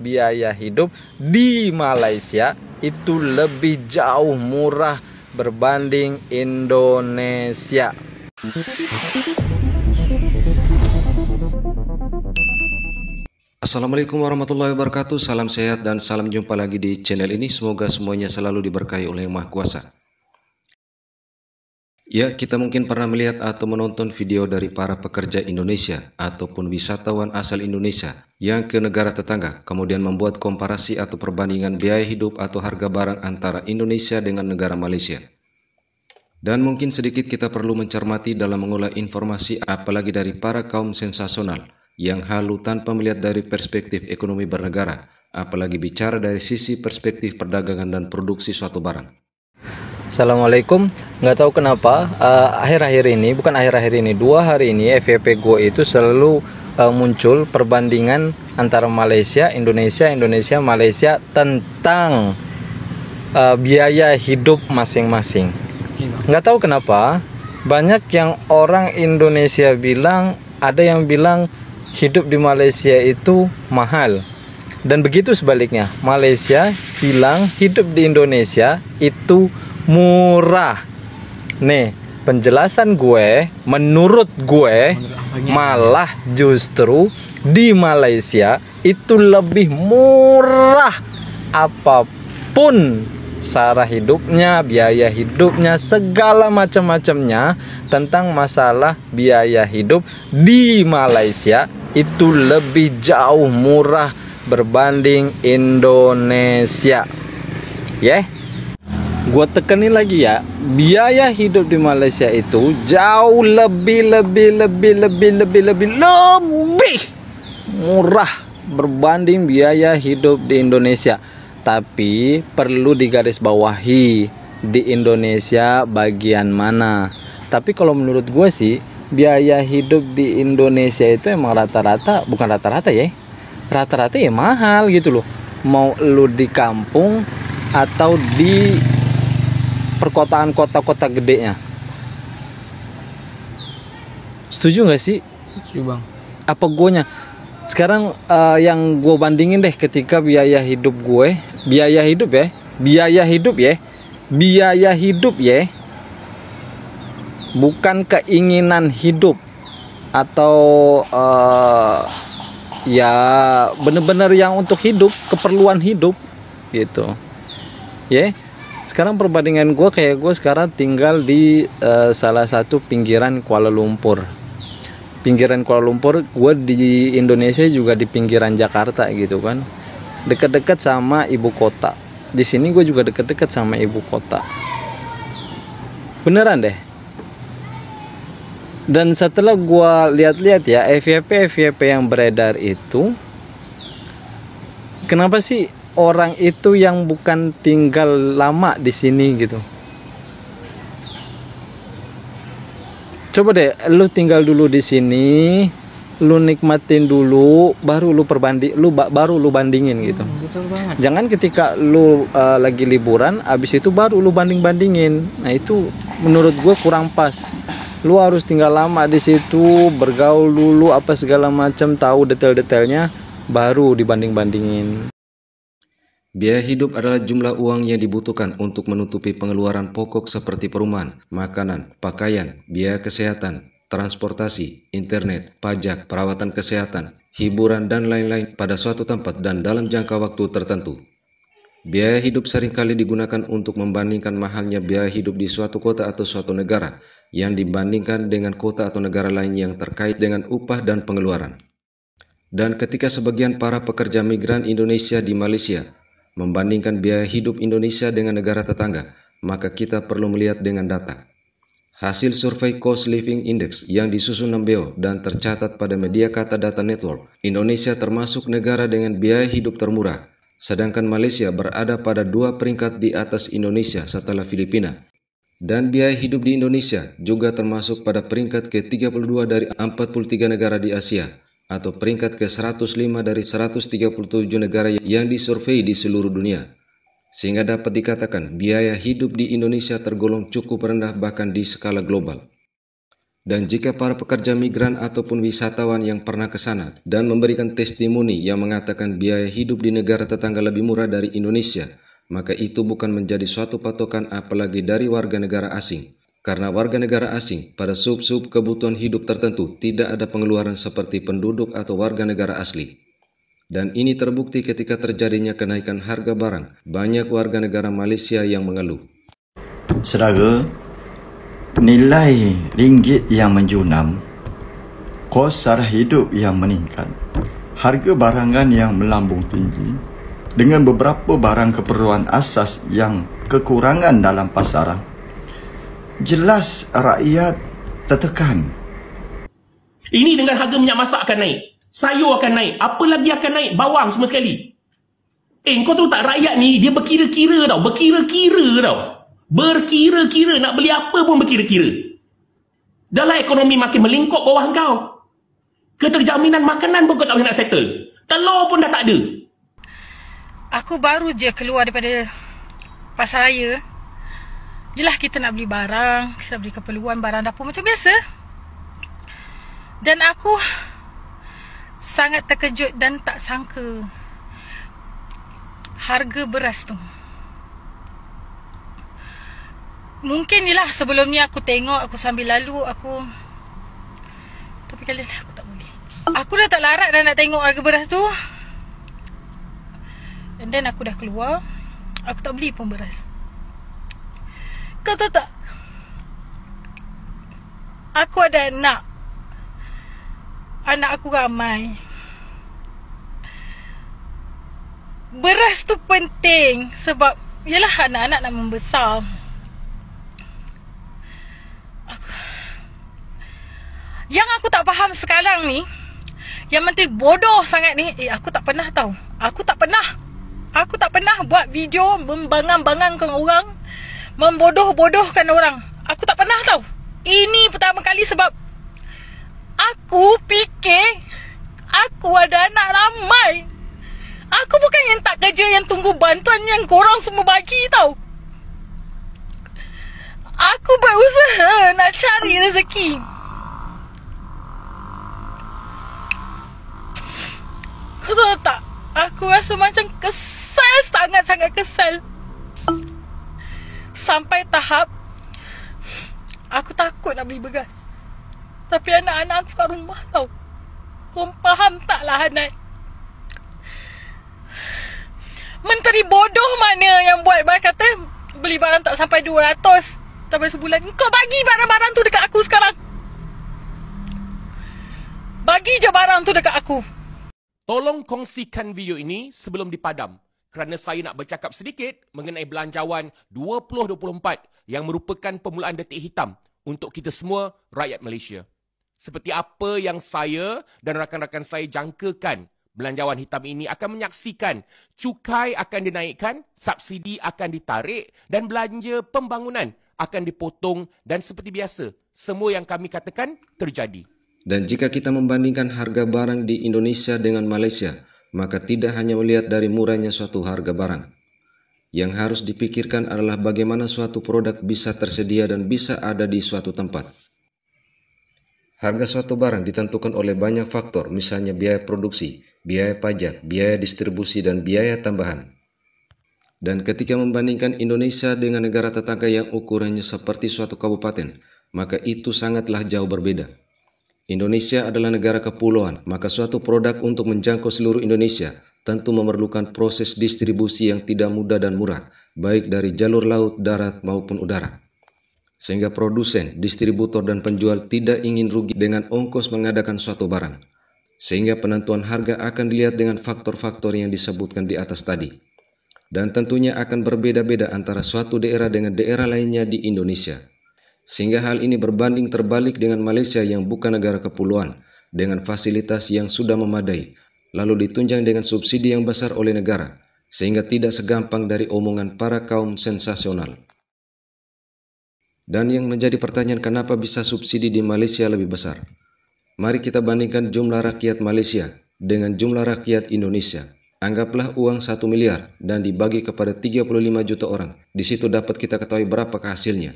biaya hidup di Malaysia itu lebih jauh murah berbanding Indonesia. Assalamualaikum warahmatullahi wabarakatuh, salam sehat dan salam jumpa lagi di channel ini. Semoga semuanya selalu diberkahi oleh Yang Maha Kuasa. Ya, kita mungkin pernah melihat atau menonton video dari para pekerja Indonesia ataupun wisatawan asal Indonesia yang ke negara tetangga, kemudian membuat komparasi atau perbandingan biaya hidup atau harga barang antara Indonesia dengan negara Malaysia. Dan mungkin sedikit kita perlu mencermati dalam mengolah informasi apalagi dari para kaum sensasional yang halu tanpa melihat dari perspektif ekonomi bernegara, apalagi bicara dari sisi perspektif perdagangan dan produksi suatu barang. Assalamualaikum. Nggak tahu kenapa eh, akhir-akhir uh, ini, bukan akhir-akhir ini, dua hari ini FVP gue itu selalu uh, muncul perbandingan antara Malaysia, Indonesia, Indonesia, Malaysia tentang uh, biaya hidup masing-masing. Nggak tahu kenapa banyak yang orang Indonesia bilang ada yang bilang hidup di Malaysia itu mahal. Dan begitu sebaliknya, Malaysia bilang hidup di Indonesia itu mahal murah. Nih, penjelasan gue menurut gue malah justru di Malaysia itu lebih murah apapun cara hidupnya, biaya hidupnya, segala macam-macamnya tentang masalah biaya hidup di Malaysia itu lebih jauh murah berbanding Indonesia. Ya. Yeah? gue tekenin lagi ya biaya hidup di Malaysia itu jauh lebih lebih lebih lebih lebih lebih lebih murah berbanding biaya hidup di Indonesia tapi perlu digarisbawahi di Indonesia bagian mana tapi kalau menurut gue sih biaya hidup di Indonesia itu emang rata-rata bukan rata-rata ya rata-rata ya mahal gitu loh mau lu di kampung atau di perkotaan kota-kota gedenya setuju nggak sih setuju bang apa guanya sekarang uh, yang gue bandingin deh ketika biaya hidup gue biaya hidup ya biaya hidup ya biaya hidup ya bukan keinginan hidup atau uh, ya bener-bener yang untuk hidup keperluan hidup gitu ya yeah sekarang perbandingan gue kayak gue sekarang tinggal di uh, salah satu pinggiran Kuala Lumpur pinggiran Kuala Lumpur gue di Indonesia juga di pinggiran Jakarta gitu kan dekat-dekat sama ibu kota di sini gue juga dekat-dekat sama ibu kota beneran deh dan setelah gue lihat-lihat ya FYP FYP yang beredar itu kenapa sih orang itu yang bukan tinggal lama di sini gitu. Coba deh, lu tinggal dulu di sini, lu nikmatin dulu, baru lu perbanding, lu baru lu bandingin gitu. Hmm, betul banget. Jangan ketika lu uh, lagi liburan, abis itu baru lu banding bandingin. Nah itu menurut gue kurang pas. Lu harus tinggal lama di situ, bergaul dulu apa segala macam, tahu detail-detailnya, baru dibanding bandingin Biaya hidup adalah jumlah uang yang dibutuhkan untuk menutupi pengeluaran pokok seperti perumahan, makanan, pakaian, biaya kesehatan, transportasi, internet, pajak, perawatan kesehatan, hiburan, dan lain-lain pada suatu tempat dan dalam jangka waktu tertentu. Biaya hidup seringkali digunakan untuk membandingkan mahalnya biaya hidup di suatu kota atau suatu negara yang dibandingkan dengan kota atau negara lain yang terkait dengan upah dan pengeluaran. Dan ketika sebagian para pekerja migran Indonesia di Malaysia Membandingkan biaya hidup Indonesia dengan negara tetangga, maka kita perlu melihat dengan data. Hasil survei Cost Living Index yang disusun Nambeo dan tercatat pada media kata data network, Indonesia termasuk negara dengan biaya hidup termurah, sedangkan Malaysia berada pada dua peringkat di atas Indonesia setelah Filipina. Dan biaya hidup di Indonesia juga termasuk pada peringkat ke-32 dari 43 negara di Asia atau peringkat ke-105 dari 137 negara yang disurvei di seluruh dunia. Sehingga dapat dikatakan biaya hidup di Indonesia tergolong cukup rendah bahkan di skala global. Dan jika para pekerja migran ataupun wisatawan yang pernah ke sana dan memberikan testimoni yang mengatakan biaya hidup di negara tetangga lebih murah dari Indonesia, maka itu bukan menjadi suatu patokan apalagi dari warga negara asing. karena warga negara asing pada sub-sub kebutuhan hidup tertentu tidak ada pengeluaran seperti penduduk atau warga negara asli. Dan ini terbukti ketika terjadinya kenaikan harga barang, banyak warga negara Malaysia yang mengeluh. Sedara, nilai ringgit yang menjunam, kos sara hidup yang meningkat, harga barangan yang melambung tinggi, dengan beberapa barang keperluan asas yang kekurangan dalam pasaran, jelas rakyat tertekan. Ini dengan harga minyak masak akan naik. Sayur akan naik. Apa lagi akan naik? Bawang semua sekali. Eh, kau tahu tak rakyat ni dia berkira-kira tau. Berkira-kira tau. Berkira-kira nak beli apa pun berkira-kira. Dalam ekonomi makin melingkup bawah kau. Keterjaminan makanan pun kau tak boleh nak settle. Telur pun dah tak ada. Aku baru je keluar daripada pasaraya. raya. Yelah kita nak beli barang Kita beli keperluan barang dapur macam biasa Dan aku Sangat terkejut dan tak sangka Harga beras tu Mungkin ni lah sebelum ni aku tengok Aku sambil lalu aku Tapi kali lah aku tak boleh Aku dah tak larat dah nak tengok harga beras tu And then aku dah keluar Aku tak beli pun beras kau tahu tak? Aku ada anak. Anak aku ramai. Beras tu penting sebab yalah anak-anak nak membesar. Aku... Yang aku tak faham sekarang ni, yang menteri bodoh sangat ni, eh aku tak pernah tahu. Aku tak pernah. Aku tak pernah buat video membangang-bangangkan orang membodoh-bodohkan orang. Aku tak pernah tahu. Ini pertama kali sebab aku fikir aku ada anak ramai. Aku bukan yang tak kerja yang tunggu bantuan yang korang semua bagi tahu. Aku berusaha nak cari rezeki. Kau tahu tak? Aku rasa macam kesal sangat-sangat kesal sampai tahap aku takut nak beli begas. Tapi anak-anak aku kat rumah tau. Kau faham tak lah Hanat? Menteri bodoh mana yang buat barang kata beli barang tak sampai 200 sampai sebulan. Kau bagi barang-barang tu dekat aku sekarang. Bagi je barang tu dekat aku. Tolong kongsikan video ini sebelum dipadam kerana saya nak bercakap sedikit mengenai belanjawan 2024 yang merupakan permulaan detik hitam untuk kita semua rakyat Malaysia. Seperti apa yang saya dan rakan-rakan saya jangkakan, belanjawan hitam ini akan menyaksikan cukai akan dinaikkan, subsidi akan ditarik dan belanja pembangunan akan dipotong dan seperti biasa, semua yang kami katakan terjadi. Dan jika kita membandingkan harga barang di Indonesia dengan Malaysia, maka tidak hanya melihat dari murahnya suatu harga barang. Yang harus dipikirkan adalah bagaimana suatu produk bisa tersedia dan bisa ada di suatu tempat. Harga suatu barang ditentukan oleh banyak faktor, misalnya biaya produksi, biaya pajak, biaya distribusi, dan biaya tambahan. Dan ketika membandingkan Indonesia dengan negara tetangga yang ukurannya seperti suatu kabupaten, maka itu sangatlah jauh berbeda. Indonesia adalah negara kepulauan, maka suatu produk untuk menjangkau seluruh Indonesia tentu memerlukan proses distribusi yang tidak mudah dan murah, baik dari jalur laut, darat, maupun udara. Sehingga produsen, distributor, dan penjual tidak ingin rugi dengan ongkos mengadakan suatu barang. Sehingga penentuan harga akan dilihat dengan faktor-faktor yang disebutkan di atas tadi. Dan tentunya akan berbeda-beda antara suatu daerah dengan daerah lainnya di Indonesia. Sehingga hal ini berbanding terbalik dengan Malaysia yang bukan negara kepulauan dengan fasilitas yang sudah memadai, lalu ditunjang dengan subsidi yang besar oleh negara, sehingga tidak segampang dari omongan para kaum sensasional. Dan yang menjadi pertanyaan kenapa bisa subsidi di Malaysia lebih besar? Mari kita bandingkan jumlah rakyat Malaysia dengan jumlah rakyat Indonesia. Anggaplah uang 1 miliar dan dibagi kepada 35 juta orang. Di situ dapat kita ketahui berapa hasilnya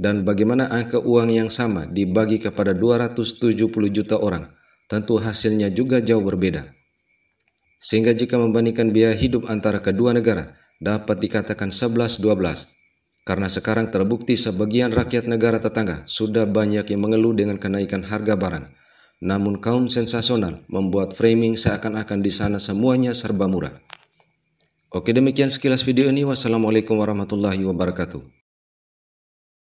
dan bagaimana angka uang yang sama dibagi kepada 270 juta orang, tentu hasilnya juga jauh berbeda. Sehingga jika membandingkan biaya hidup antara kedua negara, dapat dikatakan 11-12. Karena sekarang terbukti sebagian rakyat negara tetangga sudah banyak yang mengeluh dengan kenaikan harga barang. Namun kaum sensasional membuat framing seakan-akan di sana semuanya serba murah. Oke demikian sekilas video ini. Wassalamualaikum warahmatullahi wabarakatuh.